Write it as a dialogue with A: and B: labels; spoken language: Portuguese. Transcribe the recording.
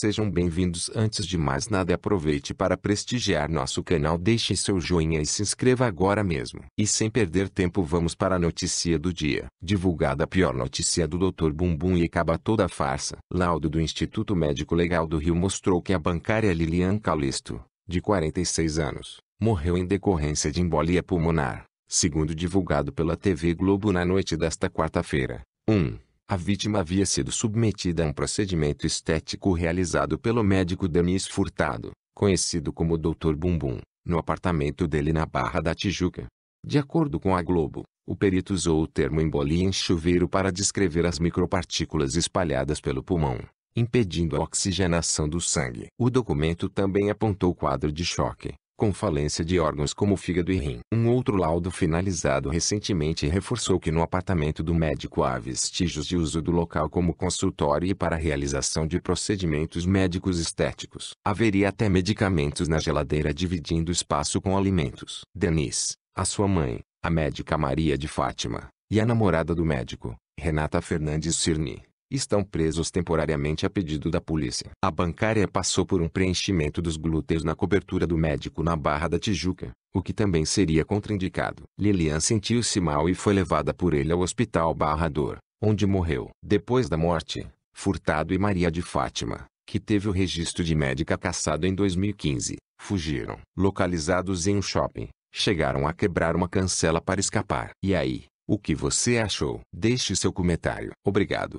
A: Sejam bem-vindos. Antes de mais nada, aproveite para prestigiar nosso canal. Deixe seu joinha e se inscreva agora mesmo. E sem perder tempo, vamos para a notícia do dia. Divulgada a pior notícia do Dr. Bumbum e acaba toda a farsa. Laudo do Instituto Médico Legal do Rio mostrou que a bancária Lilian Calisto, de 46 anos, morreu em decorrência de embolia pulmonar, segundo divulgado pela TV Globo na noite desta quarta-feira. 1. Um. A vítima havia sido submetida a um procedimento estético realizado pelo médico Denis Furtado, conhecido como Dr. Bumbum, no apartamento dele na Barra da Tijuca. De acordo com a Globo, o perito usou o termo embolia em chuveiro para descrever as micropartículas espalhadas pelo pulmão, impedindo a oxigenação do sangue. O documento também apontou quadro de choque, com falência de órgãos como fígado e rim. Um outro laudo finalizado recentemente reforçou que no apartamento do médico há vestígios de uso do local como consultório e para realização de procedimentos médicos estéticos. Haveria até medicamentos na geladeira dividindo espaço com alimentos. Denise, a sua mãe, a médica Maria de Fátima, e a namorada do médico, Renata Fernandes Cirni, estão presos temporariamente a pedido da polícia. A bancária passou por um preenchimento dos glúteos na cobertura do médico na Barra da Tijuca, o que também seria contraindicado. Lilian sentiu-se mal e foi levada por ele ao Hospital dor onde morreu. Depois da morte, Furtado e Maria de Fátima, que teve o registro de médica caçado em 2015, fugiram. Localizados em um shopping, chegaram a quebrar uma cancela para escapar. E aí, o que você achou? Deixe seu comentário. Obrigado.